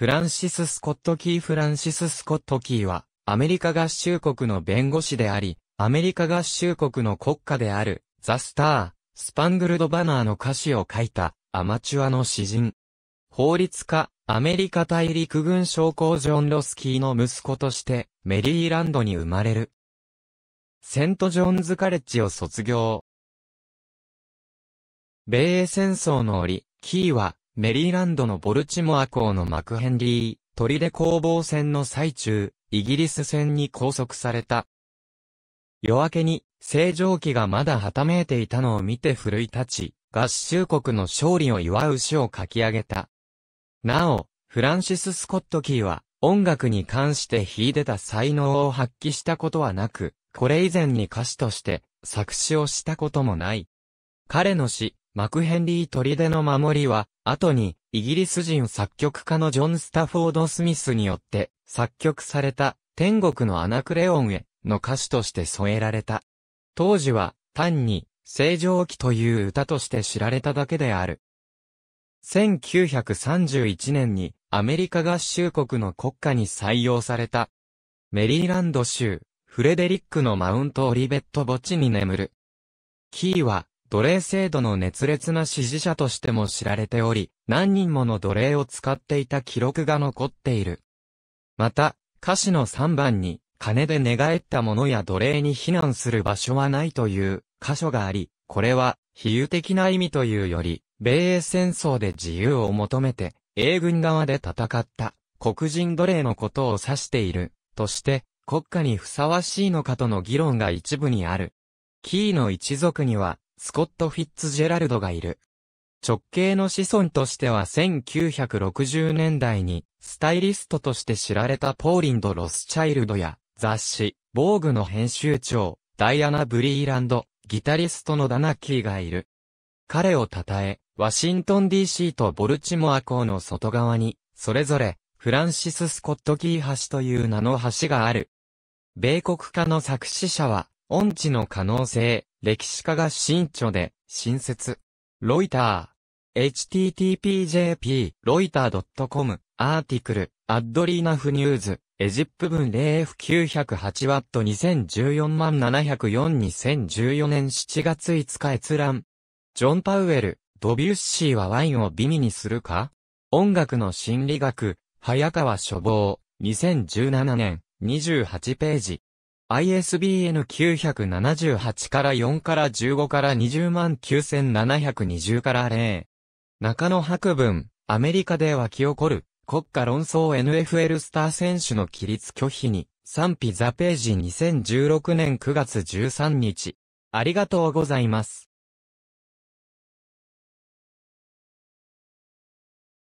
フランシス・スコット・キーフランシス・スコット・キーは、アメリカ合衆国の弁護士であり、アメリカ合衆国の国家である、ザ・スター、スパングルド・バナーの歌詞を書いた、アマチュアの詩人。法律家、アメリカ大陸軍将校ジョン・ロスキーの息子として、メリーランドに生まれる。セント・ジョンズ・カレッジを卒業。米英戦争の折、キーは、メリーランドのボルチモア港のマクヘンリー、砦攻防戦の最中、イギリス戦に拘束された。夜明けに、正常期がまだはためいていたのを見て奮い立ち、合衆国の勝利を祝う詩を書き上げた。なお、フランシス・スコットキーは、音楽に関して秀でた才能を発揮したことはなく、これ以前に歌詞として作詞をしたこともない。彼の詩、マクヘンリーデの守りは、後に、イギリス人作曲家のジョン・スタフォード・スミスによって、作曲された、天国のアナクレオンへ、の歌詞として添えられた。当時は、単に、正常期という歌として知られただけである。1931年に、アメリカ合衆国の国歌に採用された。メリーランド州、フレデリックのマウント・オリベット墓地に眠る。キーは、奴隷制度の熱烈な支持者としても知られており、何人もの奴隷を使っていた記録が残っている。また、歌詞の3番に、金で寝返った者や奴隷に避難する場所はないという箇所があり、これは、比喩的な意味というより、米英戦争で自由を求めて、英軍側で戦った黒人奴隷のことを指している、として、国家にふさわしいのかとの議論が一部にある。キーの一族には、スコット・フィッツジェラルドがいる。直系の子孫としては1960年代にスタイリストとして知られたポーリンド・ロスチャイルドや雑誌、防具の編集長、ダイアナ・ブリーランド、ギタリストのダナキーがいる。彼を称え、ワシントン DC とボルチモア港の外側に、それぞれ、フランシス・スコット・キー橋という名の橋がある。米国化の作詞者は、音痴の可能性、歴史家が新著で、新設。ロイター。http://jp, ロイター .com、アーティクル、アッドリーナフニューズ、エジプ文 0F908W2014 万7042014年7月5日閲覧。ジョン・パウエル、ドビュッシーはワインを美味にするか音楽の心理学、早川処方、2017年、28ページ。ISBN 978から4から15から209,720から0。中野博文、アメリカで沸き起こる、国家論争 NFL スター選手の起立拒否に、賛否ザページ2016年9月13日。ありがとうございます。